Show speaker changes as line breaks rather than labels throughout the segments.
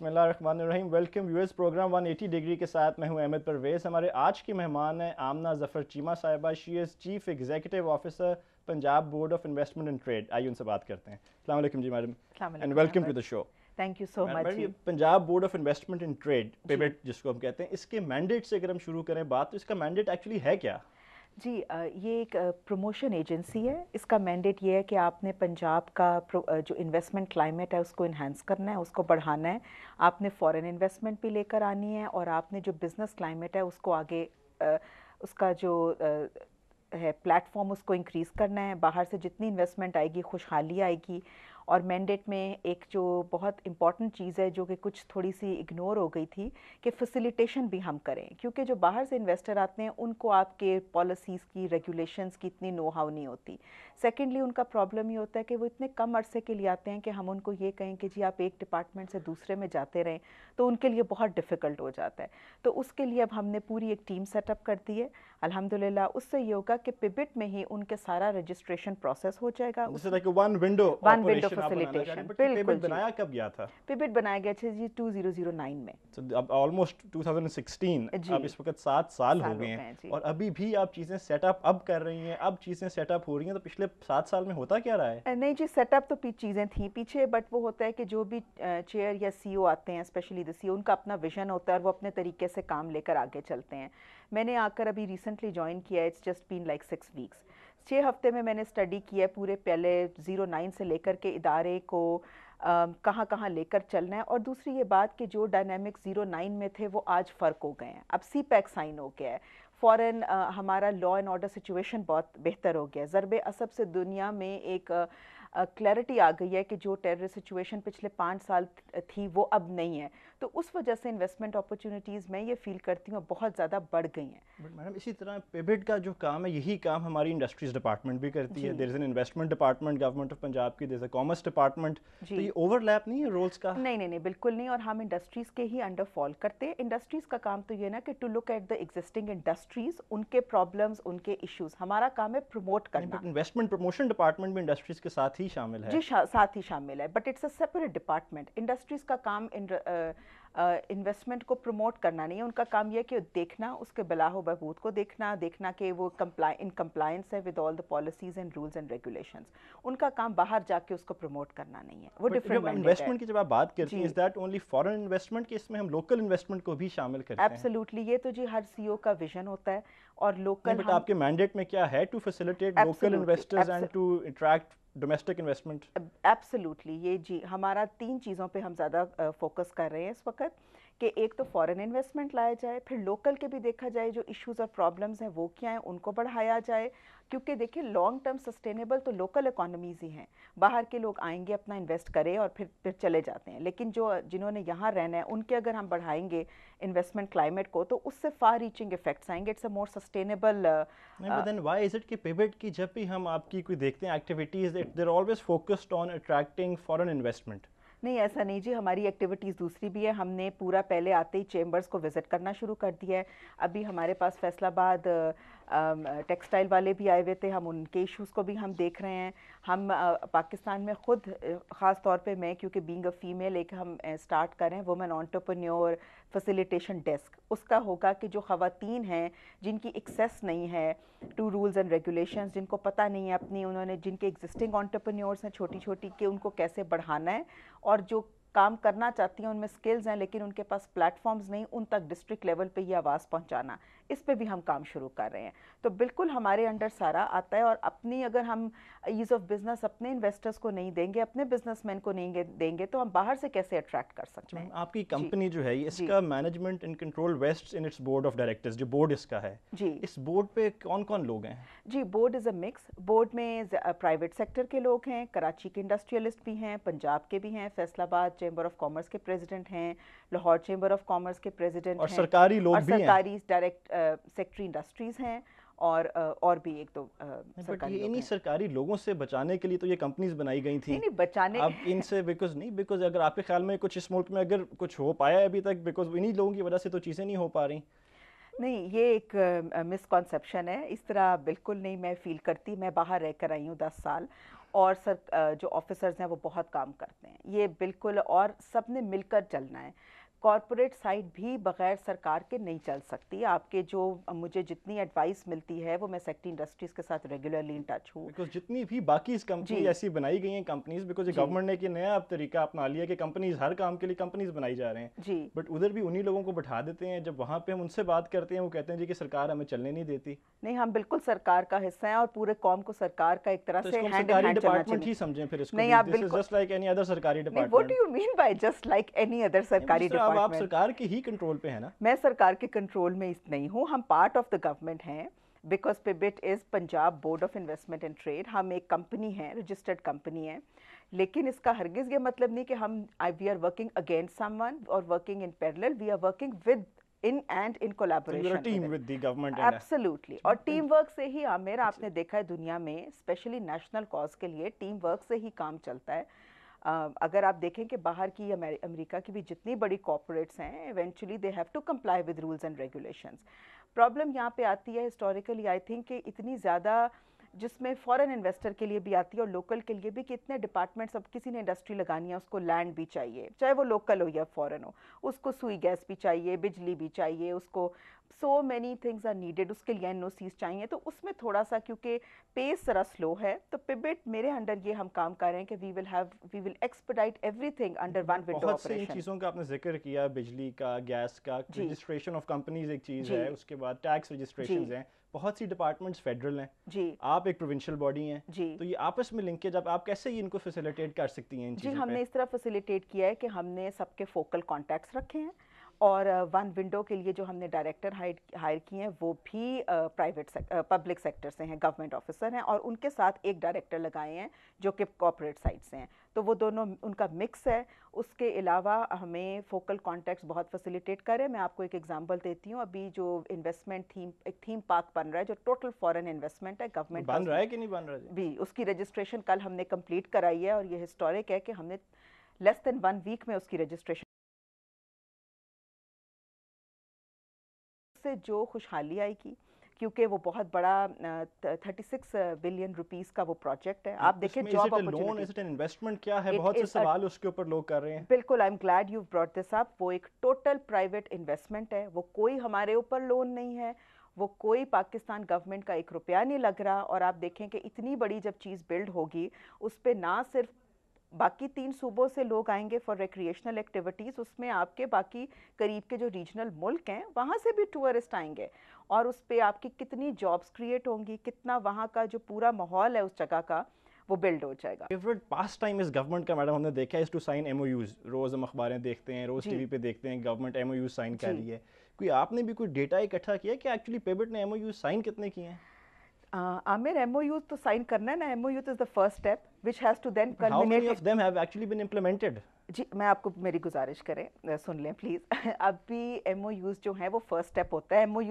बिसमीम welcome US programme 180 degree के साथ मैं हूं अहमद परवेज़ हमारे आज की मेहमान हैं आमना Zafar Cheema Sahiba she is chief executive officer Punjab board of investment and trade आइए उनसे बात करते हैं अलैक्म ji madam
and welcome to the show thank you so much
Punjab board of investment and trade payment जिसको हम कहते हैं इसके मैंडेट से अगर हम शुरू करें बात तो इसका मैंडेट एक्चुअली है क्या
जी ये एक प्रमोशन एजेंसी है इसका मैंडेट ये है कि आपने पंजाब का जो इन्वेस्टमेंट क्लाइमेट है उसको इन्हेंस करना है उसको बढ़ाना है आपने फॉरेन इन्वेस्टमेंट भी लेकर आनी है और आपने जो बिज़नेस क्लाइमेट है उसको आगे उसका जो है प्लेटफॉर्म उसको इंक्रीज़ करना है बाहर से जितनी इन्वेस्टमेंट आएगी खुशहाली आएगी और मैंडेट में एक जो बहुत इम्पॉर्टेंट चीज़ है जो कि कुछ थोड़ी सी इग्नोर हो गई थी कि फैसिलिटेशन भी हम करें क्योंकि जो बाहर से इन्वेस्टर आते हैं उनको आपके पॉलिसीज़ की रेगुलेशंस की इतनी नो हाउ नहीं होती सेकेंडली उनका प्रॉब्लम ये होता है कि वो इतने कम अरसे के लिए आते हैं कि हम उनको ये कहें कि जी आप एक डिपार्टमेंट से दूसरे में जाते रहें तो उनके लिए बहुत डिफ़िकल्ट हो जाता है तो उसके लिए अब हमने पूरी एक टीम सेटअप कर दी है अल्हम्दुलिल्लाह उससे ये होगा कि पिबिट में ही उनके सारा रजिस्ट्रेशन प्रोसेस हो जाएगा like
one window one window facilitation बिल्कुल बनाया कब गया था
पिबिट बनाया गया था जी 2009 में
so, अब ऑलमोस्ट 2016 अब इस वक्त 7 साल, साल हो गए हैं और अभी भी आप चीज़ें सेटअप अब कर रही हैं अब चीज़ें सेटअप हो रही हैं तो पिछले 7 साल में होता क्या रहा
है नहीं जी सेटअप तो चीज़ें थी पीछे बट वो होता है कि जो भी चेयर या सीईओ e आते हैं स्पेशली द सीईओ उनका अपना विजन होता है और वो अपने तरीके से काम लेकर आगे चलते हैं मैंने आकर अभी रिसेंट रिसेंटली ज्वाइन किया है it's just been like six weeks छः हफ्ते में मैंने स्टडी किया है पूरे पहले ज़ीरो नाइन से लेकर के इदारे को कहाँ कहाँ लेकर चलना है और दूसरी ये बात कि जो डायनेमिक ज़ीरो नाइन में थे वो आज फ़र्क हो गए हैं अब सी पैक साइन हो गया है फ़ौरन हमारा लॉ एंड ऑर्डर सिचुएशन बहुत बेहतर हो गया है ज़रब असब से दुनिया में एक क्लैरिटी आ गई है कि जो टेररिस्ट सिचुएशन पिछले पाँच साल थी वो अब नहीं है तो उस वजह से इन्वेस्टमेंट अपॉर्चुनिटीज़ में ये फील करती हूँ बहुत ज़्यादा बढ़ गई हैं बट मैडम इसी तरह पेबिट का
जो काम है यही काम हमारी इंडस्ट्रीज डिपार्टमेंट भी करती है there is an investment department government of Punjab की देर कॉमर्स डिपार्टमेंट तो ये ओवरलैप नहीं है
रोल्स का नहीं नहीं नहीं बिल्कुल नहीं और हम इंडस्ट्रीज़ के ही अंडर फॉल करते हैं इंडस्ट्रीज़ का काम तो ये ना कि to look at the existing industries उनके प्रॉब्लम्स उनके इश्यूज हमारा काम है प्रमोट करना
इन्वेस्टमेंट प्रमोशन डिपार्टमेंट भी इंडस्ट्रीज़ के साथ ही शामिल है जी
साथ ही शामिल है but it's a separate department industries का काम uh, इन्वेस्टमेंट को प्रमोट करना नहीं है उनका काम यह कि देखना उसके बलाह बहबूद को देखना देखना कि वो कम्प्लाई इन कम्प्लाइंस है with all the policies and rules and regulations उनका काम बाहर जाके उसको प्रमोट करना नहीं है वो डिफरेंट इन्वेस्टमेंट की
जब आप बात करते हैं is that only foreign investment के इसमें हम लोकल इन्वेस्टमेंट को भी शामिल करते हैं
एब्सोल्युटली ये तो जी हर सीईओ e का विजन होता है और लोकल बट आपके
मैंडेट में क्या है to facilitate local investors and to attract domestic investment
absolutely ये जी हमारा तीन चीज़ों पे हम ज़्यादा फोकस कर रहे हैं इस वक्त कि एक तो फॉरेन इन्वेस्टमेंट लाया जाए फिर लोकल के भी देखा जाए जो इश्यूज और प्रॉब्लम्स हैं वो क्या हैं उनको बढ़ाया जाए क्योंकि देखिए लॉन्ग टर्म सस्टेनेबल तो लोकल इकोनॉमीज़ ही हैं बाहर के लोग आएंगे अपना इन्वेस्ट करें और फिर फिर चले जाते हैं लेकिन जो जिन्होंने यहाँ रहना है उनके अगर हम बढ़ाएंगे इन्वेस्टमेंट क्लाइमेट को तो उससे फार रीचिंग इफेक्ट्स आएंगे it's a more sustainable then
why is it कि पिवट की जब भी हम आपकी कोई देखते हैं activities it there always focused on attracting foreign investment
नहीं ऐसा नहीं जी हमारी एक्टिविटीज़ दूसरी भी है हमने पूरा पहले आते ही चेम्बर्स को विज़िट करना शुरू कर दिया है अभी हमारे पास फैसलाबाद टेक्सटाइल वाले भी आए हुए थे हम उनके इश्यूज़ को भी हम देख रहे हैं हम पाकिस्तान में ख़ुद ख़ास तौर पे मैं क्योंकि बीइंग अ फीमेल एक हम स्टार्ट करें वुमेन ऑन्टरप्रन्योर फैसिलिटेशन डेस्क उसका होगा कि जो खातन हैं जिनकी एक्सेस नहीं है टू रूल्स एंड रेगुलेशन जिनको पता नहीं है अपनी उन्होंने जिनके एग्जिस्टिंग ऑन्टरप्रन्योर्स हैं छोटी छोटी के उनको कैसे बढ़ाना है और जो काम करना चाहती हैं उनमें स्किल्स हैं लेकिन उनके पास प्लेटफॉर्म्स नहीं उन तक डिस्ट्रिक्ट लेवल पे ये आवाज़ पहुंचाना इस पर भी हम काम शुरू कर रहे हैं तो बिल्कुल हमारे अंडर सारा आता है और अपनी अगर हम ईज़ ऑफ बिज़नेस अपने इन्वेस्टर्स को नहीं देंगे अपने बिजनेसमैन को नहीं देंगे तो हम बाहर से कैसे अट्रैक्ट कर सकते
हैं आपकी कंपनी जो है इसका management in control vest in its board of directors जो बोर्ड इसका है जी इस बोर्ड पे कौन कौन लोग हैं
जी board is a mix board में प्राइवेट सेक्टर के लोग हैं कराची के इंडस्ट्रियलिस्ट भी हैं पंजाब के भी हैं फैसलाबाद चैम्बर ऑफ कॉमर्स के प्रेजिडेंट हैं लाहौर चेंबर ऑफ कॉमर्स के प्रेसिडेंट और सरकारी लोग और भी सरकारी डायरेक्ट सेक्टरी इंडस्ट्रीज हैं और और भी एक दो सरकारी लोग
इन्हीं सरकारी लोगों से बचाने के लिए तो ये कंपनीज बनाई गई थी नहीं
बचाने अब
इनसे बिकॉज नहीं बिकॉज अगर आपके ख्याल में कुछ इस मुल्क में अगर कुछ हो पाया अभी तक बिकॉज
इन्हीं लोगों की वजह से तो चीज़ें नहीं हो पा रही नहीं ये एक मिसकॉन्सेप्शन है इस तरह बिल्कुल नहीं मैं फील करती मैं बाहर रह कर आई हूँ दस साल और सर जो ऑफिसर्स हैं वो बहुत काम करते हैं ये बिल्कुल और सब ने मिलकर चलना है कॉरपोरेट साइट भी बगैर सरकार के नहीं चल सकती आपके जो मुझे जितनी एडवाइस मिलती है वो मैं सेक्टर इंडस्ट्रीज के साथ रेगुलरली इन टच हूँ
बिकॉज जितनी भी बाकी इस कंपनी ऐसी बनाई गई हैं कंपनीज बिकॉज गवर्नमेंट ने एक नया अब तरीका अपना लिया कि कंपनीज हर काम के लिए कंपनीज बनाई जा रहे हैं जी बट उधर भी उन्हीं लोगों को बैठा देते हैं जब वहाँ पे हम उनसे बात करते हैं वो कहते हैं जी कि सरकार हमें चलने नहीं देती
नहीं हम बिल्कुल सरकार का हिस्सा है और पूरे कॉम को सरकार का एक तरह तो से डिपार्टमेंट ही
समझें फिर नहीं आप जस्ट लाइक एनी अदर सरकारी department what
you mean by just like any other सरकारी डिपार्टमेंट अब आप सरकार
के ही कंट्रोल पे है ना
मैं सरकार के कंट्रोल में नहीं हूँ हम पार्ट ऑफ द गवर्नमेंट हैं because pivot is Punjab board of investment and trade हम एक कंपनी हैं रजिस्टर्ड कंपनी है लेकिन इसका हरगिज़ ये मतलब नहीं कि हम I we are working against someone और working in parallel we are working with in and in collaboration
absolutely और
टीम वर्क से ही आमिर अच्छा। आपने देखा है दुनिया में स्पेशली नेशनल कॉज के लिए टीम वर्क से ही काम चलता है अगर आप देखें कि बाहर की अमेरिका की भी जितनी बड़ी कॉपोरेट्स हैं eventually they have to comply with rules and regulations problem यहाँ पे आती है हिस्टोरिकली आई थिंक कि इतनी ज़्यादा जिसमें फॉरेन इन्वेस्टर के लिए भी आती है और लोकल के लिए भी कि इतने डिपार्टमेंट्स अब किसी ने इंडस्ट्री लगानी है उसको लैंड भी चाहिए चाहे वो लोकल हो या फॉरेन हो उसको सुई गैस भी चाहिए बिजली भी चाहिए उसको so many things are needed उसके लिए एन चाहिए तो उसमें थोड़ा सा क्योंकि पेस ज़रा स्लो है तो पिबिट मेरे अंडर ये हम काम कर रहे हैं कि we will have we will expedite everything under one window operation चीज़ों
का आपने जिक्र किया बिजली का गैस का रजिस्ट्रेशन ऑफ कंपनीज एक चीज़ है उसके बाद टैक्स रजिस्ट्रेशन है बहुत सी डिपार्टमेंट्स फेडरल हैं जी आप एक प्रोविंशियल बॉडी हैं जी तो ये आपस में लिंकेज आप, आप कैसे ही इनको फैसिलिटेट कर सकती हैं जी हमने इस
तरह फैसिलिटेट किया है कि हमने सबके फोकल कॉन्टैक्ट्स रखे हैं और वन विंडो के लिए जो हमने डायरेक्टर हायर हायर किए हैं वो भी प्राइवेट पब्लिक सेक्टर से हैं गवर्नमेंट ऑफिसर हैं और उनके साथ एक डायरेक्टर लगाए हैं जो कि कॉपोरेट साइड से हैं तो वो दोनों उनका मिक्स है उसके अलावा हमें फोकल कॉन्टैक्ट्स बहुत फैसिलिटेट करें मैं आपको एक एग्जांपल देती हूँ अभी जो इन्वेस्टमेंट थीम एक थीम पार्क बन रहा है जो टोटल फॉरेन इन्वेस्टमेंट है गवर्नमेंट बन रहा है कि नहीं बन रहा है भी उसकी रजिस्ट्रेशन कल हमने कम्प्लीट कराई है और ये हिस्टोरिक है कि हमने लेस देन वन वीक में उसकी रजिस्ट्रेशन उससे जो खुशहाली आएगी क्योंकि वो बहुत बड़ा थर्टी सिक्स बिलियन रुपीस का वो प्रोजेक्ट है आप देखें जॉब
इन्वेस्टमेंट क्या है बहुत से सवाल उसके ऊपर लोग कर रहे हैं
बिल्कुल I am glad you brought this up वो एक टोटल प्राइवेट इन्वेस्टमेंट है वो कोई हमारे ऊपर लोन नहीं है वो कोई पाकिस्तान गवर्नमेंट का एक रुपया नहीं लग रहा और आप देखें कि इतनी बड़ी जब चीज़ बिल्ड होगी उस पर ना सिर्फ बाकी तीन सूबों से लोग आएंगे फॉर रिक्रिएशनल एक्टिविटीज़ उसमें आपके बाकी करीब के जो रीजनल मुल्क हैं वहाँ से भी टूरिस्ट आएंगे और उस पर आपकी कितनी जॉब्स क्रिएट होंगी कितना वहाँ का जो पूरा माहौल है उस जगह का वो बिल्ड हो जाएगा फेवरेट पास टाइम
इस गवर्नमेंट का मैडम हमने देखा है इस टू साइन एम रोज़ हम अखबारें देखते हैं रोज़ टीवी पे देखते हैं गवर्नमेंट एम साइन कर रही है कोई आपने भी कोई डेटा इकट्ठा किया कि एक्चुअली पेबिट ने एम साइन कितने किए हैं
Uh, Amir, MOU to तो sign karna na, MOU is the first step, which has to then culminate. How many of them have actually been implemented? जी मैं आपको मेरी गुजारिश करें सुन लें प्लीज़ अभी एम जो हैं वो फर्स्ट स्टेप होता है एम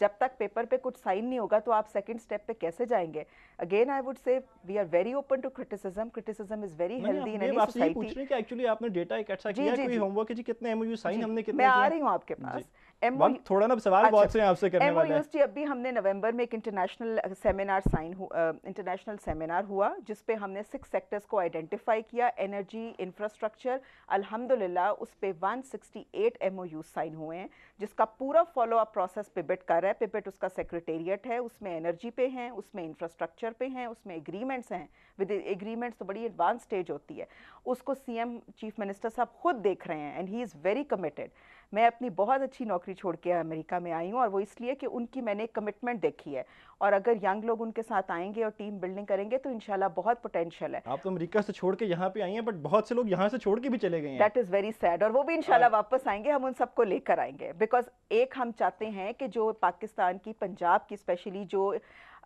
जब तक पेपर पे कुछ साइन नहीं होगा तो आप सेकंड स्टेप पे कैसे जाएंगे again I would say we are very open to criticism criticism is very healthy in society पूछ रहे हैं
कि एक्चुअली आपने डेटा अच्छा इकट्ठा किया कोई होमवर्क
है जी कितने एमओयू साइन हमने कितने मैं आ रही हूं आपके पास थोड़ा
ना सवाल अच्छा। बहुत से आपसे करने वाले हैं।
जब भी हमने नवंबर में एक international seminar sign international seminar हुआ जिस पे हमने सिक्स सेक्टर्स को आइडेंटिफाई किया एनर्जी इंफ्रास्ट्रक्चर अल्हम्दुलिल्लाह उस पे 168 एमओयू साइन हुए हैं जिसका पूरा फॉलो अप प्रोसेस पिबिट कर रहा है पिबिट उसका सेक्रेटेरिएट है उसमें एनर्जी पे हैं उसमें इंफ्रास्ट्रक्चर पे हैं उसमें एग्रीमेंट्स हैं विद एग्रीमेंट्स तो बड़ी एडवांस स्टेज होती है उसको सीएम चीफ मिनिस्टर साहब खुद देख रहे हैं and he is very committed मैं अपनी बहुत अच्छी नौकरी छोड़ के अमेरिका में आई हूँ और वो इसलिए कि उनकी मैंने एक कमिटमेंट देखी है और अगर यंग लोग उनके साथ आएंगे और टीम बिल्डिंग करेंगे तो इनशाला बहुत पोटेंशियल है
आप तो अमेरिका से छोड़ के यहाँ पे आई हैं बट बहुत से लोग यहाँ से छोड़ के भी चले गए दैट
इज़ वेरी सैड और वो भी इनशाला वापस आएंगे हम उन सबको लेकर आएंगे बिकॉज एक हम चाहते हैं कि जो पाकिस्तान की पंजाब की स्पेशली जो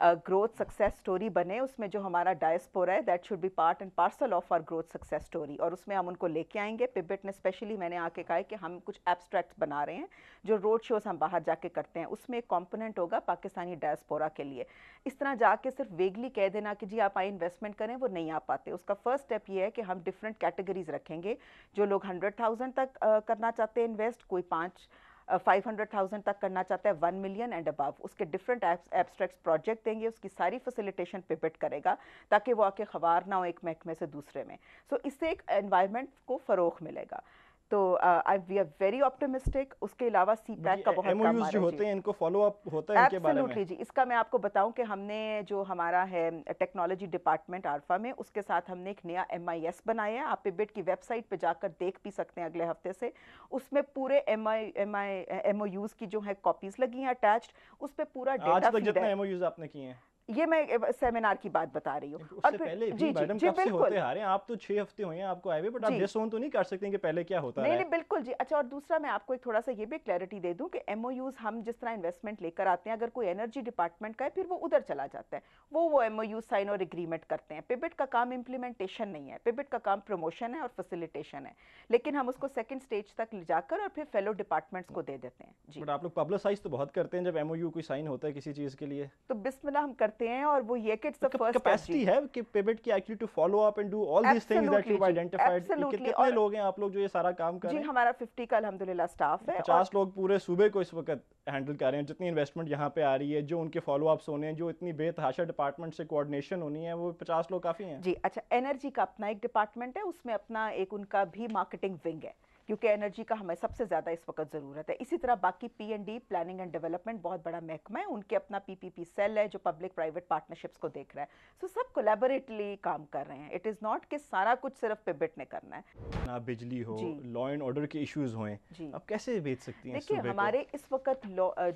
ग्रोथ सक्सेस स्टोरी बने उसमें जो हमारा डायस्पोरा है that should be part and parcel of our growth success story और उसमें हम उनको लेके आएंगे पिबिट ने स्पेशली मैंने आके कहा है कि हम कुछ एब्स्ट्रैक्ट बना रहे हैं जो रोड शोज़ हम बाहर जाके करते हैं उसमें एक कॉम्पोनेंट होगा पाकिस्तानी डायस्पोरा के लिए इस तरह जाके सिर्फ वेगली कह देना कि जी आप आई इन्वेस्टमेंट करें वो नहीं आ पाते उसका फर्स्ट स्टेप ये है कि हम डिफरेंट कैटेगरीज रखेंगे जो लोग हंड्रेड थाउजेंड तक करना चाहते हैं इन्वेस्ट कोई पाँच फाइव हंड्रेड थाउजेंड तक करना चाहता है वन मिलियन एंड अबव उसके डिफरेंट एब्स्ट्रैक्ट प्रोजेक्ट देंगे उसकी सारी फैसिलिटेशन पिपिट करेगा ताकि वो आके खबार ना हो एक महकमे से दूसरे में सो so, इससे एक एनवायरमेंट को फ़रोग मिलेगा तो I we are very optimistic उसके अलावा सी पैक का बहुत काम जो होते हैं
इनको फॉलो अप होता है इनके बारे में जी
इसका मैं आपको बताऊं कि हमने जो हमारा है टेक्नोलॉजी डिपार्टमेंट आरफा में उसके साथ हमने एक नया एम आई एस बनाया है आप पिबिट की वेबसाइट पे जाकर देख भी सकते हैं अगले हफ्ते से उसमें पूरे M I M I MOUs की जो है कॉपीज लगी हैं अटैच्ड उस पर पूरा डेटा आपने किए हैं ये मैं सेमिनार की बात बता रही हूँ और पहले जी, मैडम जी, कब से होते आ
रहे हैं आप तो छह हफ्ते हुए हैं आपको आए बट आप डिसोन तो नहीं कर सकते कि पहले क्या होता है नहीं, नहीं
बिल्कुल जी अच्छा और दूसरा मैं आपको एक थोड़ा सा ये भी क्लैरिटी दे दूं कि एमओयूज हम जिस तरह इन्वेस्टमेंट लेकर आते हैं अगर कोई एनर्जी डिपार्टमेंट का है फिर वो उधर चला जाता है वो वो एमओयू साइन और एग्रीमेंट करते हैं पिबिट का काम इम्प्लीमेंटेशन नहीं है पिबिट का काम प्रमोशन है और फैसिलिटेशन है लेकिन हम उसको सेकेंड स्टेज तक ले जाकर और फिर फेलो डिपार्टमेंट्स को दे देते हैं जी
बट आप लोग पब्लिसाइज तो बहुत करते हैं जब एमओयू कोई साइन होता है किसी चीज के लिए
तो बिस्मिल्ला हम करते करते हैं और वो ये कि इट्स द फर्स्ट कैपेसिटी है
कि पेबेट की actually to follow up and do all these things that you identified कितने और, लोग हैं आप लोग जो ये सारा काम कर रहे हैं जी
हमारा 50 का अल्हम्दुलिल्लाह स्टाफ है 50 और,
लोग पूरे सूबे को इस वक्त हैंडल कर रहे हैं जितनी इन्वेस्टमेंट यहाँ पे आ रही है जो उनके फॉलो अप्स होने हैं जो
इतनी बेतहाशा डिपार्टमेंट से कोऑर्डिनेशन होनी है वो 50 लोग काफ़ी हैं जी अच्छा एनर्जी का अपना एक डिपार्टमेंट है उसमें अपना एक उनका भी मार्केटिंग विंग है क्योंकि एनर्जी का हमें सबसे ज़्यादा इस वक्त ज़रूरत है इसी तरह बाकी P and D planning and development बहुत बड़ा महकमा है उनके अपना पी पी पी सेल है जो पब्लिक प्राइवेट पार्टनरशिप्स को देख रहा है सो so, सब कोलेबोरेटली काम कर रहे हैं इट इज़ नॉट कि सारा कुछ सिर्फ पिबिट ने करना है
ना बिजली हो लॉ एंड ऑर्डर के इशूज़ हों आप कैसे भेज सकती हैं देखिए हमारे
इस वक्त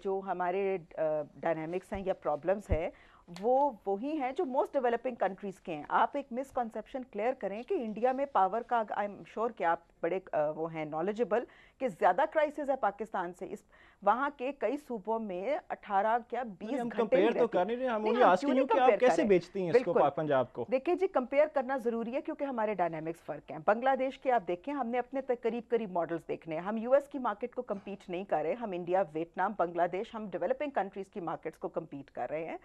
जो हमारे डायनेमिक्स हैं या प्रॉब्लम्स है वो वही हैं जो मोस्ट डेवलपिंग कंट्रीज़ के हैं आप एक मिसकंसेप्शन क्लियर करें कि इंडिया में पावर का आई एम श्योर कि आप बड़े वो हैं नॉलेजेबल कि ज़्यादा क्राइसिस है पाकिस्तान से इस वहाँ के कई सूबों में 18 क्या 20 घंटे तो कर
नहीं रहे हम आस्किंग यू कि आप कैसे बेचती हैं इसको पंजाब को
देखिए जी कंपेयर करना जरूरी है क्योंकि हमारे डायनामिक्स फर्क हैं बांग्लादेश के आप देखें हमने अपने करीब करीब मॉडल्स देखने हम यूएस की मार्केट को कम्पीट नहीं कर रहे हम इंडिया वियतनाम बांग्लादेश हम डेवलपिंग कंट्रीज की मार्केट्स को कम्पीट कर रहे हैं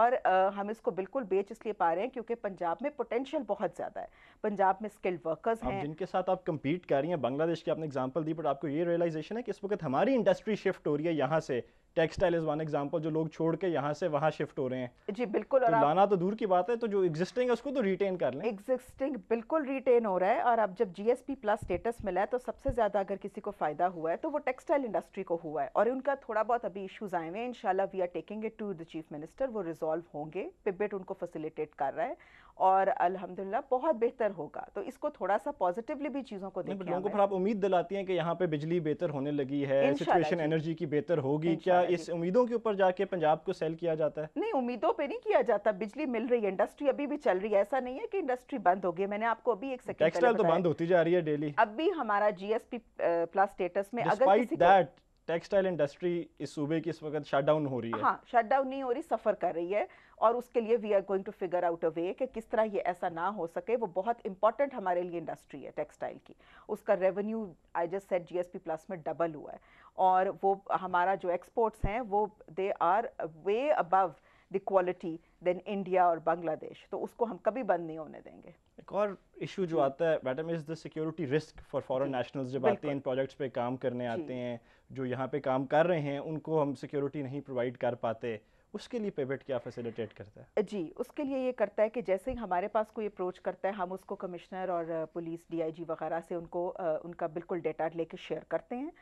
और हम इसको बिल्कुल बेच इसलिए पा रहे हैं क्योंकि पंजाब में पोटेंशियल बहुत ज़्यादा है पंजाब में स्किल्ड वर्कर्स हैं जिनके
साथ आप कम्पीट कर रही हैं बांग्लादेश की आपने एग्जाम्पल दी बट आपको ये रियलाइजेशन है कि इस वक्त हमारी इंडस्ट्री शिफ्ट शिफ्ट हो रही है यहाँ से टेक्सटाइल इज़ वन एग्जांपल जो लोग छोड़ के यहाँ से वहाँ शिफ्ट हो रहे
हैं जी बिल्कुल तो लाना
तो दूर की बात है तो जो एग्जिस्टिंग है उसको तो रिटेन कर लें
एग्जिस्टिंग बिल्कुल रिटेन हो रहा है और अब जब जीएसपी प्लस स्टेटस मिला है तो सबसे ज़्यादा अगर किसी को फ़ायदा हुआ है तो वो टेक्सटाइल इंडस्ट्री को हुआ है और उनका थोड़ा बहुत अभी इशूज़ आए हुए हैं in we are taking it to the chief minister वो रिजोल्व होंगे पिबेट उनको फैसिलिटेट कर रहा है और अल्हम्दुलिल्लाह बहुत बेहतर होगा तो इसको थोड़ा सा पॉजिटिवली भी चीज़ों को देखें लोगों को फिर आप
उम्मीद दिलाती हैं कि यहाँ पे बिजली बेहतर होने लगी है सिचुएशन एनर्जी की बेहतर होगी क्या इस उम्मीदों के ऊपर जाके पंजाब को सेल किया जाता है
नहीं उम्मीदों पर नहीं किया जाता बिजली मिल रही है इंडस्ट्री अभी भी चल रही है ऐसा नहीं है कि इंडस्ट्री बंद हो गई मैंने आपको अभी एक सेकेंड तो बंद होती
जा रही है डेली
अब भी हमारा जीएसपी प्लस स्टेटस में अगर
टेक्सटाइल इंडस्ट्री इस सूबे की इस वक्त शटडाउन हो रही है हाँ
शटडाउन नहीं हो रही सफर कर रही है और उसके लिए we are going to figure out a way कि किस तरह ये ऐसा ना हो सके वो बहुत इंपॉर्टेंट हमारे लिए इंडस्ट्री है टेक्सटाइल की उसका revenue I just set G plus में डबल हुआ है और वो हमारा जो एक्सपोर्ट्स हैं वो they are way above the quality then India और बांग्लादेश तो उसको हम कभी बंद नहीं होने देंगे एक
और इशू जो आता है madam is the security risk for foreign nationals जब आते हैं इन प्रोजेक्ट्स पे काम करने आते हैं जो यहाँ पे काम कर रहे हैं उनको हम सिक्योरिटी नहीं प्रोवाइड कर पाते उसके लिए पेमेंट क्या फैसिलिटेट करता है
जी उसके लिए ये करता है कि जैसे ही हमारे पास कोई अप्रोच करता है हम उसको कमिश्नर और पुलिस डीआईजी वगैरह से उनको उनका बिल्कुल डेटा लेके शेयर करते हैं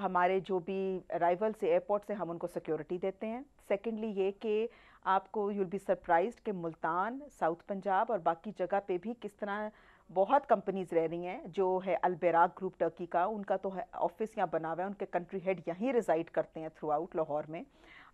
हमारे जो भी अराइवल से एयरपोर्ट से हम उनको सिक्योरिटी देते हैं सेकेंडली ये कि आपको यूल बी सरप्राइज कि मुल्तान साउथ पंजाब और बाकी जगह पे भी किस तरह बहुत कंपनीज रह रही हैं जो है अलबेराग ग्रुप टर्की का उनका तो ऑफिस यहाँ बना हुआ है उनके कंट्री हेड यहीं रिजाइड करते हैं थ्रू आउट लाहौर में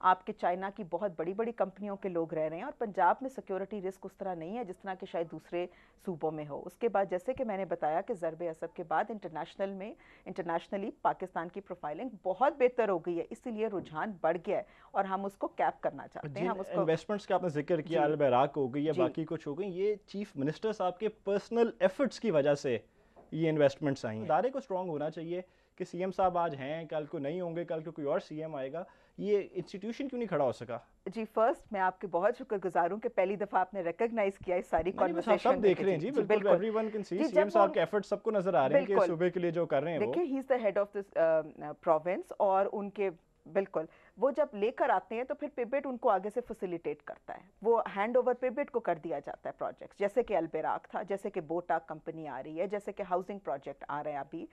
आपके चाइना की बहुत बड़ी बड़ी कंपनियों के लोग रह रहे हैं और पंजाब में सिक्योरिटी रिस्क उस तरह नहीं है जिस तरह के शायद दूसरे सूबों में हो उसके बाद जैसे कि मैंने बताया कि ज़रब असब के बाद इंटरनेशनल में इंटरनेशनली पाकिस्तान की प्रोफाइलिंग बहुत बेहतर हो गई है इसीलिए रुझान बढ़ गया है और हम उसको कैप करना चाहते हैं हम उसको इन्वेस्टमेंट्स
का आपने जिक्र किया अलबैराक हो गई या बाकी कुछ हो गई ये चीफ मिनिस्टर साहब के पर्सनल एफर्ट्स की वजह से ये इन्वेस्टमेंट्स आई हैं इदारे को स्ट्रॉन्ग होना चाहिए कि सीएम साहब आज हैं कल को नहीं होंगे कल को कोई और सीएम आएगा ये इंस्टीट्यूशन क्यों नहीं खड़ा हो सका
जी फर्स्ट मैं आपके बहुत शुक्रगुजार हूँ कि पहली दफा आपने रिकॉग्नाइज किया इस सारी सब देख रहे हैं जी बिल्कुल एवरीवन
कैन सी सीएम साहब के एफर्ट्स सबको नजर आ रहे हैं कि सुबह के लिए जो कर रहे हैं देखिए
he is the head of this province और उनके बिल्कुल वो जब लेकर आते हैं तो फिर पेबेट उनको आगे से फैसिलिटेट करता है वो हैंड ओवर पेबेट को कर दिया जाता है प्रोजेक्ट जैसे कि अल्बेराक था जैसे कि बोटा कंपनी आ रही है जैसे कि हाउसिंग प्रोजेक्ट आ रहे हैं अभी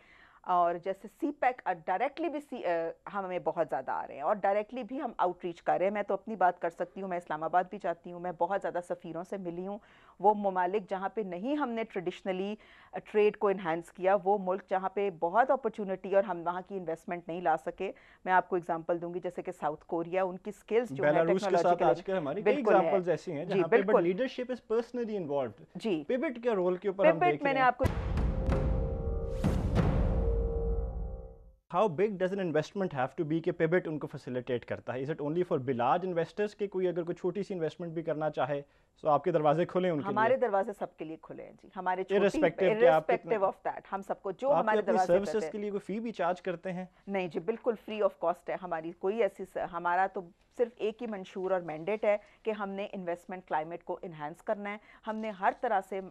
और जैसे सी पैक डायरेक्टली भी सी हम हमें बहुत ज़्यादा आ रहे हैं और डायरेक्टली भी हम आउटरीच कर रहे हैं मैं तो अपनी बात कर सकती हूँ मैं इस्लामाबाद भी जाती हूँ मैं बहुत ज़्यादा सफ़ीरों से मिली हूँ वो ममालिक जहाँ पे नहीं हमने ट्रेडिशनली ट्रेड को इन्हेंस किया वो मुल्क जहाँ पे बहुत अपॉर्चुनिटी और हम वहाँ की इन्वेस्टमेंट नहीं ला सके मैं आपको एग्जाम्पल दूंगी जैसे कि साउथ कोरिया उनकी स्किल्स जो है टेक्नोलॉजिकल जी बिल्कुल
लीडरशिप इज पर्सनली इन्वॉल्वड जी पिवट के रोल के ऊपर हम देख रहे आपको how big does an investment have to be के पेबिट उनको फैसिलिटेट करता है is it only for be large investors के कोई अगर कोई छोटी सी इन्वेस्टमेंट भी करना चाहे तो आपके दरवाजे खुले उनके हमारे लिए?
दरवाजे सबके लिए खुले हैं जी हमारे इररिस्पेक्टिव ऑफ दैट हम सबको जो हमारे दरवाजे सर्विसेज के लिए कोई फी
भी चार्ज करते हैं
नहीं जी बिल्कुल फ्री ऑफ कॉस्ट है हमारी कोई ऐसी हमारा तो सिर्फ एक ही मंशूर और मैंडेट है कि हमने इन्वेस्टमेंट क्लाइमेट को इन्हेंस करना है हमने हर तरह से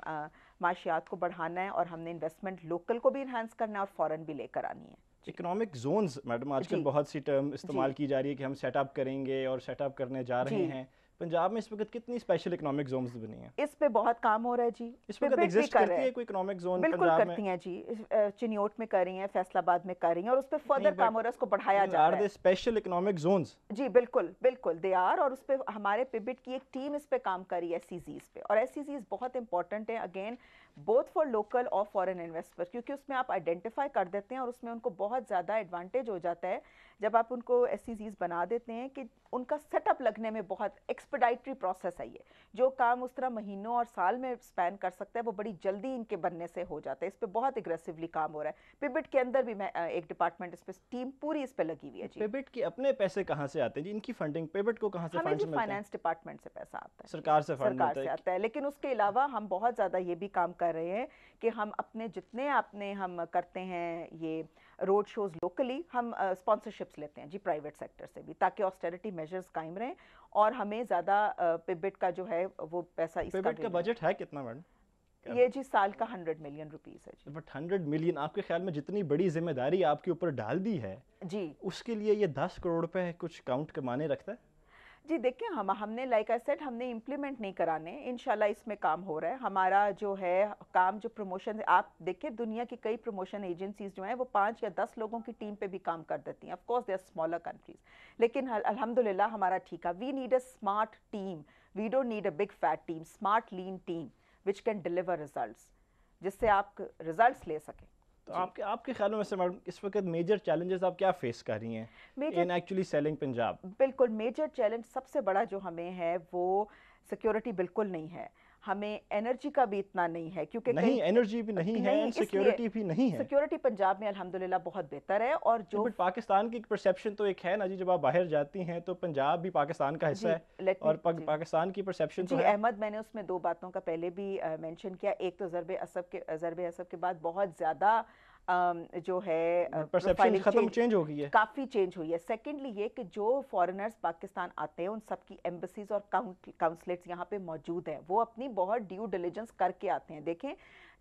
माशियात को बढ़ाना है और हमने इन्वेस्टमेंट लोकल को भी इन्हेंस करना है और फॉरन भी लेकर आनी है
इकोनॉमिक जोन्स मैडम आजकल बहुत सी टर्म इस्तेमाल की जा रही है कि हम सेटअप करेंगे और सेटअप करने जा रहे हैं पंजाब में इस वक्त कितनी स्पेशल इकोनॉमिक जोन्स बनी हैं
इस पे बहुत काम हो रहा है जी इस वक्त एग्जिस्ट करती है कोई इकोनॉमिक
जोन बिल्कुल पंजाब करती हैं
जी चिनियोट में कर रही हैं फैसलाबाद में कर रही हैं और उस पे फर्दर काम हो रहा है उसको बढ़ाया जा रहा है
स्पेशल इकोनॉमिक जोन्स
जी बिल्कुल बिल्कुल दे आर और उस पे हमारे पिबिट की एक टीम इस पे काम कर रही है एस पे और एस बहुत इंपॉर्टेंट है अगेन बोथ फॉर लोकल और फॉरेन इन्वेस्टर क्योंकि उसमें आप आइडेंटिफाई कर देते हैं और उसमें उनको बहुत ज़्यादा एडवांटेज हो जाता है जब आप उनको एस e बना देते हैं कि उनका सेटअप लगने में बहुत एक्सपेडाइटरी प्रोसेस है ये जो काम उस तरह महीनों और साल में स्पैन कर सकता है वो बड़ी जल्दी इनके बनने से हो जाता है इस पर बहुत एग्रेसिवली काम हो रहा है पिबिट के अंदर भी मैं एक डिपार्टमेंट इस पर टीम पूरी इस पर लगी हुई है जी पिबिट
के अपने पैसे कहाँ से आते हैं जी इनकी फंडिंग पिबिट को कहाँ से फाइनेंस
डिपार्टमेंट से पैसा आता है सरकार से सरकार से आता है लेकिन उसके अलावा हम बहुत ज़्यादा ये भी काम कर कर रहे हैं कि हम अपने जितने अपने हम करते हैं ये रोड शोज़ लोकली हम स्पॉन्सरशिप्स uh, लेते हैं जी प्राइवेट सेक्टर से भी ताकि ऑस्टेरिटी मेजर्स कायम रहें और हमें ज़्यादा पिबिट uh, का जो है वो पैसा पिबिट का
बजट है कितना मैडम
ये जी साल का हंड्रेड मिलियन रुपीस है
जी बट हंड्रेड मिलियन आपके ख्याल में जितनी बड़ी जिम्मेदारी आपके ऊपर डाल दी है जी उसके लिए ये दस करोड़ पे कुछ काउंट कमाने रखता है
जी देखिए हम हमने लाइक आई सेट हमने इम्प्लीमेंट नहीं कराने इनशाला इसमें काम हो रहा है हमारा जो है काम जो प्रमोशन आप देखिए दुनिया की कई प्रमोशन एजेंसीज जो हैं वो पाँच या दस लोगों की टीम पे भी काम कर देती हैं of course they are smaller countries लेकिन अलहमदिल्ला हमारा ठीक है we need a smart team we don't need a big fat team smart lean team which can deliver result जिससे आप रिजल्ट ले सकें
तो आपके आपके ख्याल में वैसे मैडम इस वक्त मेजर चैलेंजेस आप क्या फेस कर रही हैं इन एक्चुअली सेलिंग पंजाब
बिल्कुल मेजर चैलेंज सबसे बड़ा जो हमें है वो सिक्योरिटी बिल्कुल नहीं है हमें एनर्जी का भी इतना नहीं है क्योंकि नहीं एनर्जी भी नहीं, नहीं है सिक्योरिटी भी नहीं है सिक्योरिटी पंजाब में अल्हम्दुलिल्लाह बहुत बेहतर है और जो तो पाकिस्तान की
परसेप्शन तो एक है ना जी जब आप बाहर जाती हैं तो पंजाब भी पाकिस्तान का हिस्सा है और पा, पाकिस्तान की परसेप्शन तो अहमद
मैंने उसमें दो बातों का पहले भी मैंशन किया एक तो ज़रब असब के ज़रब असब के बाद बहुत ज़्यादा Um, जो है परसेप्शन uh, खत्म चेंज हो गई है काफ़ी चेंज हुई है सेकेंडली ये कि जो फॉरेनर्स पाकिस्तान आते हैं उन सबकी एम्बसीज और काउंसलेट्स यहाँ पे मौजूद हैं वो अपनी बहुत ड्यू डिलीजेंस करके आते हैं देखें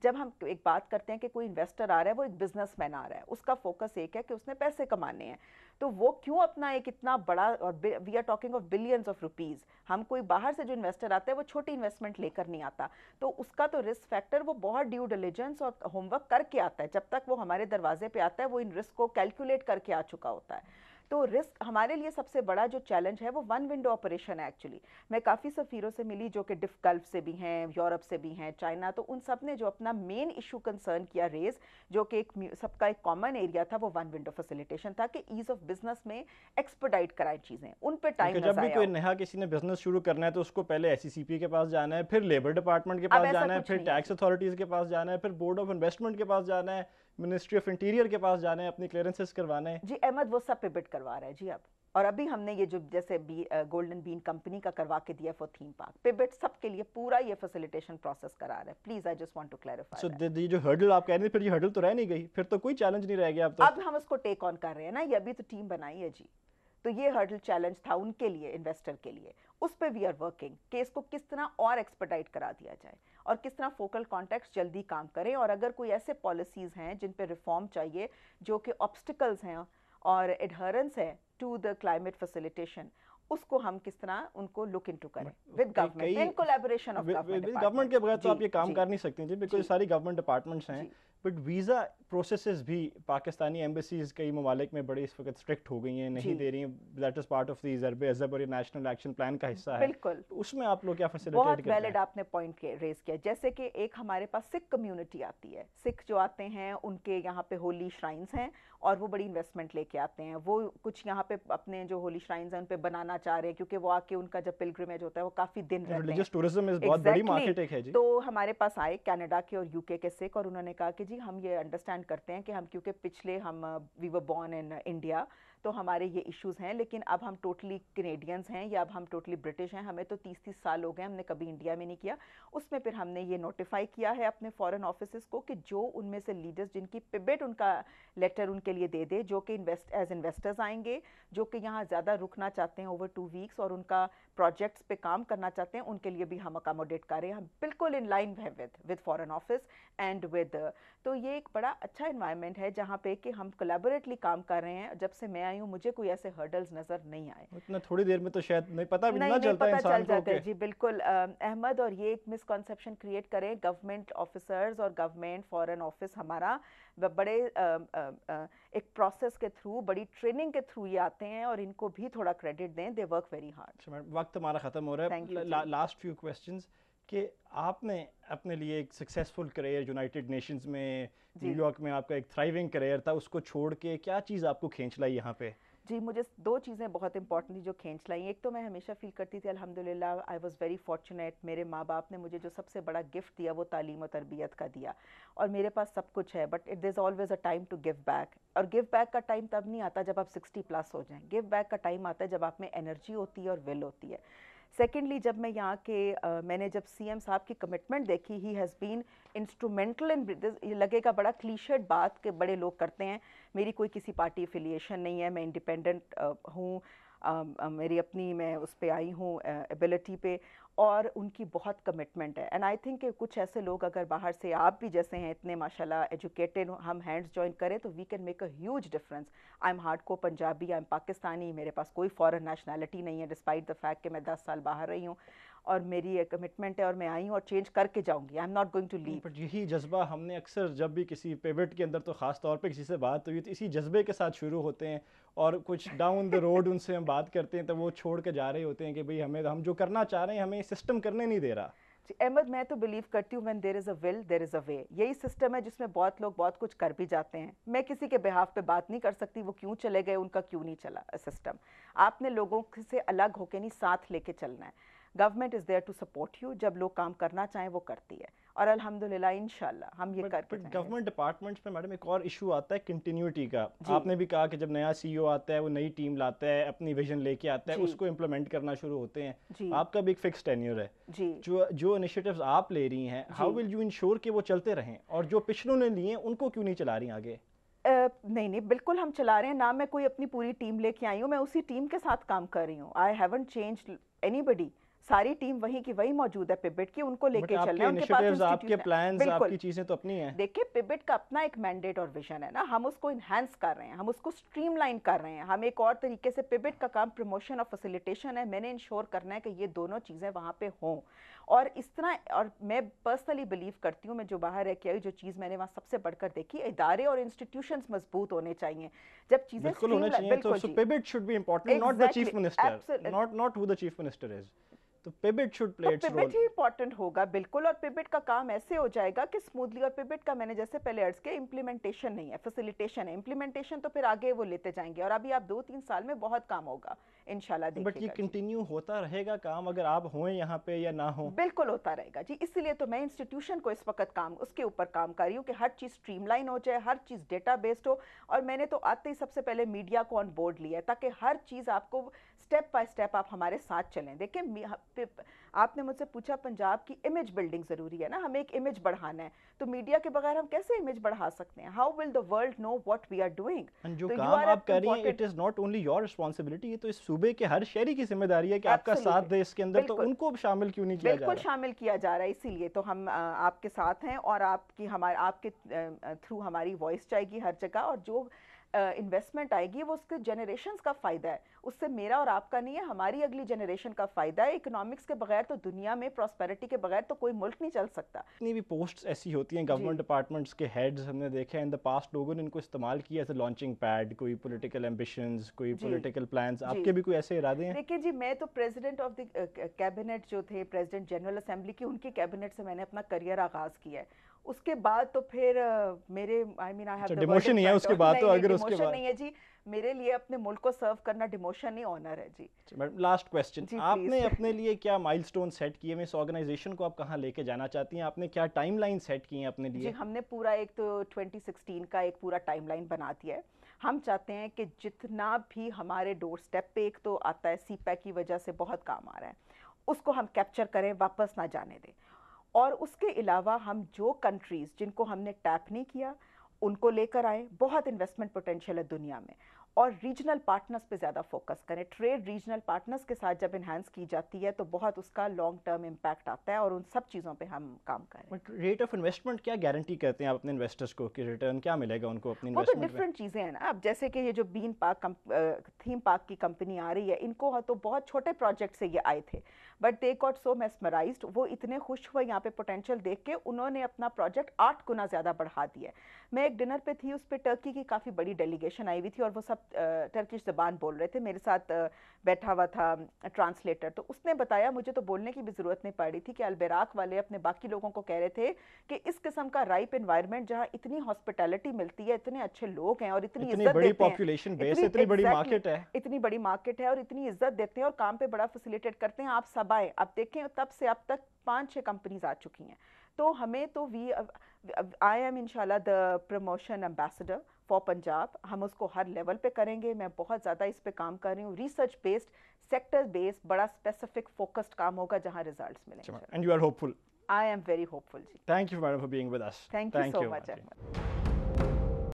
जब हम एक बात करते हैं कि कोई इन्वेस्टर आ रहा है वो एक बिजनेसमैन आ रहा है उसका फोकस एक है कि उसने पैसे कमाने हैं तो वो क्यों अपना एक इतना बड़ा और we are talking of billions of rupees हम कोई बाहर से जो इन्वेस्टर आता है वो छोटी इन्वेस्टमेंट लेकर नहीं आता तो उसका तो रिस्क फैक्टर वो बहुत ड्यू डिलीजेंस और होमवर्क करके आता है जब तक वो हमारे दरवाजे पे आता है वो इन रिस्क को कैलकुलेट करके आ चुका होता है तो रिस्क हमारे लिए सबसे बड़ा जो चैलेंज है वो वन विंडो ऑपरेशन है एक्चुअली मैं काफ़ी सफ़ीरों से मिली जो कि डिफ गल्फ से भी हैं यूरोप से भी हैं चाइना तो उन सब ने जो अपना मेन इशू कंसर्न किया रेज जो कि एक सबका एक कॉमन एरिया था वो वन विंडो फैसिलिटेशन था कि ईज ऑफ बिजनेस में एक्सपर्टाइट कराए चीज़ें उन पर टाइम जब भी कोई
नया किसी ने बिजनेस शुरू करना है तो उसको पहले एस e के पास जाना है फिर लेबर डिपार्टमेंट के पास जाना है फिर टैक्स अथॉरिटीज़ के पास जाना है फिर बोर्ड ऑफ
इन्वेस्टमेंट के पास जाना है मिनिस्ट्री ऑफ इंटीरियर के पास जाने है अपनी क्लियरेंसेस करवाने है जी अहमद वो सब पिबिट करवा रहे हैं जी अब और अभी हमने ये जो जैसे बी, गोल्डन बीन कंपनी का करवा के दिया फॉर थीम पार्क पिबिट के लिए पूरा ये फैसिलिटेशन प्रोसेस करा रहा है please I just want to clarify
so ये जो हर्डल आप कह रहे हैं फिर ये हर्डल तो रह नहीं गई फिर तो कोई चैलेंज नहीं रह गया अब तो अब
हम उसको टेक ऑन कर रहे हैं ना ये अभी तो टीम बनाई है जी तो ये हर्डल चैलेंज था उनके लिए इन्वेस्टर के लिए उस पर वी आर वर्किंग केस को किस तरह और एक्सपर्टाइट करा दिया जाए और किस तरह फोकल कॉन्टेक्ट जल्दी काम करें और अगर कोई ऐसे पॉलिसीज़ हैं जिन पर रिफॉर्म चाहिए जो कि ऑब्स्टिकल्स हैं और एडहरेंस है टू द क्लाइमेट फैसिलिटेशन उसको हम किस तरह उनको लुक इनटू करें with government in collaboration of government के बगैर तो आप ये काम कर
नहीं सकते जी बिकॉज सारी गवर्नमेंट डिपार्टमेंट्स हैं बट वीज़ा प्रोसेस भी पाकिस्तानी एम्बेसीज कई ममालिक में बड़े इस वक्त स्ट्रिक्ट हो गई हैं नहीं दे रही हैं that is part of the Zarb Azb और नेशनल एक्शन प्लान का हिस्सा है बिल्कुल तो उसमें आप लोग क्या फैसिलिटेट बहुत वैलिड
आपने पॉइंट रेज किया जैसे कि एक हमारे पास सिख कम्युनिटी आती है सिख जो आते हैं उनके यहाँ पे होली श्राइन्स हैं और वो बड़ी इन्वेस्टमेंट लेके आते हैं वो कुछ यहाँ पे अपने जो होली श्राइन्स हैं उन पर बनाना चाह रहे हैं क्योंकि वो आके उनका जब पिलग्रमेज होता है वो काफ़ी दिन रिलीजियस टूरिज्म बहुत बड़ी मार्केट है जी तो हमारे पास आए कनाडा के और यूके के सिख और उन्होंने कहा कि जी जी हम ये अंडरस्टैंड करते हैं कि हम क्योंकि पिछले हम we were born in India तो हमारे ये इश्यूज हैं लेकिन अब हम टोटली कनेडियंस हैं या अब हम टोटली ब्रिटिश हैं हमें तो तीस तीस साल हो गए हमने कभी इंडिया में नहीं किया उसमें फिर हमने ये नोटिफाई किया है अपने फॉरेन ऑफिस को कि जो उनमें से लीडर्स जिनकी पिबेट उनका लेटर उनके लिए दे दे जो कि इन्वेस्ट एज इन्वेस्टर्स आएंगे जो कि यहाँ ज़्यादा रुकना चाहते हैं ओवर टू वीक्स और उनका प्रोजेक्ट्स पे काम करना चाहते हैं उनके लिए भी हम अकोमोडेट करें हम बिल्कुल इन लाइन है with with foreign office and with तो ये एक बड़ा अच्छा इन्वायरमेंट है जहाँ पे कि हम कोलेबोरेटली काम कर रहे हैं जब से मैं आई हूँ मुझे कोई ऐसे हर्डल्स नजर नहीं आए
इतना थोड़ी देर में तो शायद नहीं पता नहीं, नहीं, चलता पता चल जाता है जी
बिल्कुल अहमद और ये एक मिसकॉन्सेप्शन क्रिएट करें गवर्नमेंट ऑफिसर्स और गवर्नमेंट फॉरन ऑफिस हमारा बड़े एक प्रोसेस के थ्रू बड़ी ट्रेनिंग के थ्रू ये आते हैं और इनको भी थोड़ा क्रेडिट दें दे वर्क वेरी
हार्ड वक्त हमारा खत्म हो रहा है लास्ट फ्यू क्वेश्चंस कि आपने अपने लिए एक सक्सेसफुल करियर यूनाइटेड नेशंस में न्यूयॉर्क में आपका एक थ्राइविंग करियर था उसको छोड़ के क्या चीज़ आपको खींच लाई यहाँ पे
जी मुझे दो चीज़ें बहुत इंपॉर्टेंट थी जो खींच लाई एक तो मैं हमेशा फील करती थी अल्हम्दुलिल्लाह आई वाज़ वेरी फॉर्चुनेट मेरे माँ बाप ने मुझे जो सबसे बड़ा गिफ्ट दिया वो तालीम और तरबियत का दिया और मेरे पास सब कुछ है but it is always a time to give back और गिव बैक का टाइम तब नहीं आता जब आप सिक्सटी प्लस हो जाएं गिव बैक का टाइम आता है जब आप में एनर्जी होती है और विल होती है सेकेंडली जब मैं यहाँ के मैंने जब एम साहब की कमिटमेंट देखी he has been instrumental in लगेगा बड़ा क्लीशर्ड बात के बड़े लोग करते हैं मेरी कोई किसी पार्टी एफिलिएशन नहीं है मैं इंडिपेंडेंट हूँ मेरी अपनी मैं उस पर आई हूँ एबिलिटी पे और उनकी बहुत कमिटमेंट है एंड आई थिंक कुछ ऐसे लोग अगर बाहर से आप भी जैसे हैं इतने माशाल्लाह एजुकेटेड हम हैंड्स ज्वाइन करें तो we can make a huge difference I am hardcore Punjabi I am Pakistani मेरे पास कोई फॉरेन नेशनैलिटी नहीं है डिस्पाइट द फैक्ट कि मैं दस साल बाहर रही हूँ और मेरी एक कमिटमेंट है और मैं आई हूँ और चेंज करके जाऊँगी I am not going to leave but
यही जज्बा हमने अक्सर जब भी किसी पेवेट के अंदर तो ख़ास तौर पे किसी से बात हुई तो, तो इसी जज्बे के साथ शुरू होते हैं और कुछ डाउन द रोड उनसे हम बात करते हैं तो वो छोड़ के जा रहे होते हैं कि भाई हमें हम जो करना चाह रहे हैं हमें
सिस्टम करने नहीं दे रहा जी अहमद मैं तो बिलीव करती हूँ when there is a will there is a way यही सिस्टम है जिसमें बहुत लोग बहुत कुछ कर भी जाते हैं मैं किसी के बिहाफ पे बात नहीं कर सकती वो क्यों चले गए उनका क्यों नहीं चला सिस्टम आपने लोगों से अलग होके नहीं साथ लेके चलना है government is there to support you जब लोग काम करना चाहें वो करती है और अल्हम्दुलिल्लाह इंशाल्लाह हम ये कर
गवर्नमेंट डिपार्टमेंट्स में मैडम एक और इशू आता है कंटिन्यूटी का आपने भी कहा कि जब नया सीईओ e आता है वो नई टीम लाता है अपनी विजन लेके आता है उसको इम्प्लीमेंट करना शुरू होते हैं आपका भी एक फिक्स टेन्यूर है जी जो जो इनिशिएटिव्स आप ले रही हैं हाउ विल यू इंश्योर कि वो चलते रहें और जो पिछलों
ने लिए उनको क्यों नहीं चला रही आगे Uh, नहीं नहीं बिल्कुल हम चला रहे हैं ना मैं कोई अपनी पूरी टीम लेके आई हूँ मैं उसी टीम के साथ काम कर रही हूँ I haven't change anybody सारी टीम वही की वही मौजूद है पिबिट की उनको लेके चल रहे हैं उनके पास आपके प्लान्स आपकी चीजें तो अपनी है देखिए पिबिट का अपना एक मैंडेट और विजन है ना हम उसको इन्हेंस कर रहे हैं हम उसको स्ट्रीमलाइन कर रहे हैं हम एक और तरीके से पिबिट का काम प्रमोशन और फैसिलिटेशन है मैंने इंश्योर करना है कि ये दोनों चीज़ें वहाँ पे हों और इस तरह और मैं पर्सनली बिलीव करती हूँ मैं जो बाहर रह के आई जो चीज़ मैंने वहाँ सबसे बढ़कर देखी इदारे और इंस्टीट्यूशन मजबूत होने चाहिए जब चीज़ें बिल्कुल होने चाहिए तो
PBIT should be important not the chief minister not not who the chief minister is तो PBIT should play its role ही
इंपॉर्टेंट होगा बिल्कुल और पिबिट का काम ऐसे हो जाएगा कि स्मूथली और पिबिट का मैंने जैसे पहले अर्ज किया इंप्लीमेंटेशन नहीं है फैसिलिटेशन है इंप्लीमेंटेशन तो फिर आगे वो लेते जाएंगे और अभी आप दो तीन साल में बहुत काम होगा इनशाला बट ये
कंटिन्यू होता रहेगा काम अगर आप हो यहाँ पे या ना
हो बिल्कुल होता रहेगा जी इसीलिए तो मैं इंस्टीट्यूशन को इस वक्त काम उसके ऊपर काम कर रही हूँ कि हर चीज़ स्ट्रीमलाइन हो जाए हर चीज़ डेटा बेस्ड हो और मैंने तो आते ही सबसे पहले मीडिया को ऑन बोर्ड लिया है ताकि हर चीज़ आपको स्टेप बाय स्टेप आप हमारे साथ चलें देखिए आपने मुझसे पूछा पंजाब की इमेज बिल्डिंग ज़रूरी है ना हमें एक इमेज बढ़ाना है तो मीडिया के बगैर हम कैसे इमेज बढ़ा सकते हैं how will the world know what we are doing जो तो काम आप कर रही हैं it
is not only your responsibility ये तो इस सूबे के हर शहरी की जिम्मेदारी है कि आपका साथ दे इसके अंदर तो उनको शामिल क्यों नहीं किया जा रहा बिल्कुल
शामिल किया जा रहा है इसीलिए तो हम आपके साथ हैं और आपकी हमारे आपके थ्रू हमारी वॉइस जाएगी हर जगह और जो इन्वेस्टमेंट आएगी वो उसके जनरेशन का फ़ायदा है उससे मेरा और आपका नहीं है हमारी अगली जनरेशन का फ़ायदा है इकोनॉमिक्स के बगैर तो दुनिया में प्रॉस्पेरिटी के बगैर तो कोई मुल्क नहीं चल सकता
इतनी भी पोस्ट ऐसी होती हैं गवर्नमेंट डिपार्टमेंट्स के हेड्स हमने देखे हैं इन द पास्ट लोगों ने इनको इस्तेमाल किया एज ए लॉन्चिंग पैड कोई पोलिटिकल एम्बिशन कोई पोलिटिकल प्लान आपके भी कोई ऐसे इरादे हैं
देखिए जी मैं तो प्रेजिडेंट ऑफ द कैबिनेट जो थे प्रेजिडेंट जनरल असेंबली की उनकी कैबिनेट से मैंने अपना करियर आगाज़ किया है उसके बाद तो फिर मेरे I mean I have demotion नहीं है उसके बाद तो अगर उसके बाद नहीं है जी मेरे लिए अपने मुल्क को सर्व करना डिमोशन ही ऑनर है जी
मैडम लास्ट क्वेश्चन आपने अपने लिए क्या माइलस्टोन सेट किए इस ऑर्गेनाइजेशन को आप कहाँ लेके जाना चाहती हैं आपने क्या टाइमलाइन सेट किए हैं अपने लिए जी
हमने पूरा एक तो 2016 का एक पूरा टाइमलाइन बना दिया है हम चाहते हैं कि जितना भी हमारे डोर स्टेप पे एक तो आता है सी की वजह से बहुत काम आ रहा है उसको हम कैप्चर करें वापस ना जाने दें और उसके अलावा हम जो कंट्रीज़ जिनको हमने टैप नहीं किया उनको लेकर आए बहुत इन्वेस्टमेंट पोटेंशियल है दुनिया में और रीजनल पार्टनर्स पे ज़्यादा फोकस करें ट्रेड रीजनल पार्टनर्स के साथ जब इन्हांस की जाती है तो बहुत उसका लॉन्ग टर्म इम्पैक्ट आता है और उन सब चीज़ों पे हम काम करें
बट रेट ऑफ इन्वेस्टमेंट क्या गारंटी करते हैं आप अपने इन्वेस्टर्स को कि रिटर्न क्या मिलेगा उनको अपने वो तो डिफरेंट
चीज़ें हैं ना अब जैसे कि ये जो बीन पार्क थीम पार्क की कंपनी आ रही है इनको तो बहुत छोटे प्रोजेक्ट से ये आए थे but they got so mesmerise वो इतने खुश हुए यहाँ पे पोटेंशियल देख के उन्होंने अपना प्रोजेक्ट आठ गुना ज़्यादा बढ़ा दिया मैं एक डिनर पे थी उस पर टर्की की काफ़ी बड़ी डेलीगेशन आई हुई थी और वो सब टर्किश ज़बान बोल रहे थे मेरे साथ बैठा हुआ था ट्रांसलेटर तो उसने बताया मुझे तो बोलने की भी ज़रूरत नहीं पड़ी थी कि अलबेराक वाले अपने बाकी लोगों को कह रहे थे कि इस किस्म का राइप इन्वायरमेंट जहाँ इतनी हॉस्पिटैलिटी मिलती है इतने अच्छे लोग हैं और इतनी, इतनी बड़ी पॉपुलेशन बेस इतनी, इतनी बड़ी मार्केट है इतनी बड़ी मार्केट है और इतनी इज्जत देते हैं और काम पे बड़ा फैसिलिटेट करते हैं आप सब अब आए अब देखें तब से अब तक पाँच छः कंपनीज आ चुकी हैं तो हमें तो वी आई एम इनशाला the promotion ambassador for Punjab हम उसको हर लेवल पे करेंगे मैं बहुत ज़्यादा इस पे काम कर रही हूँ रिसर्च बेस्ड सेक्टर बेस्ड बड़ा स्पेसिफिक फोकस्ड काम होगा जहाँ रिजल्ट मिलेंगे
and you are hopeful
I am very hopeful जी
thank you madam for being with us thank you so
much